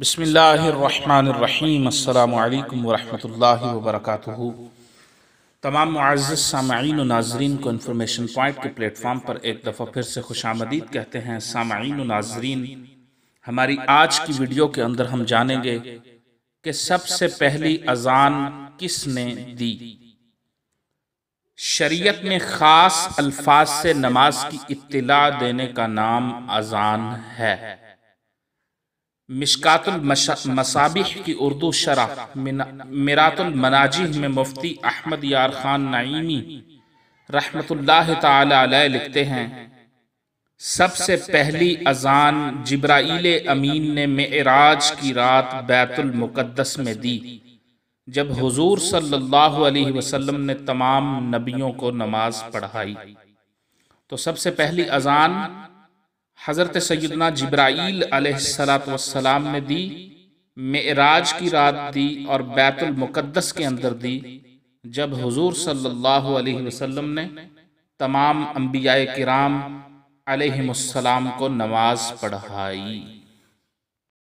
بسم اللہ الرحمن الرحیم السلام علیکم ورحمت اللہ وبرکاتہ تمام معزز سامعین و ناظرین کو انفارمیشن پوائنٹ کے پلیٹ فارم پر ایک دفعہ پھر سے خوش آمدید کہتے ہیں سامعین و ناظرین ہماری آج کی ویڈیو کے اندر ہم جانیں گے کہ سب سے پہلی اذان کس نے دی شریعت میں خاص الفاظ سے نماز کی اطلاع دینے کا نام اذان ہے مشکات المصابح کی اردو شرح مرات المناجح میں مفتی احمد یار خان نعیمی رحمت اللہ تعالی علیہ لکھتے ہیں سب سے پہلی اذان جبرائیل امین نے معراج کی رات بیت المقدس میں دی جب حضور صلی اللہ علیہ وسلم نے تمام نبیوں کو نماز پڑھائی تو سب سے پہلی اذان حضرت سیدنا جبرائیل علیہ السلام نے دی معراج کی رات دی اور بیت المقدس کے اندر دی جب حضور صلی اللہ علیہ وسلم نے تمام انبیاء کرام علیہ السلام کو نماز پڑھائی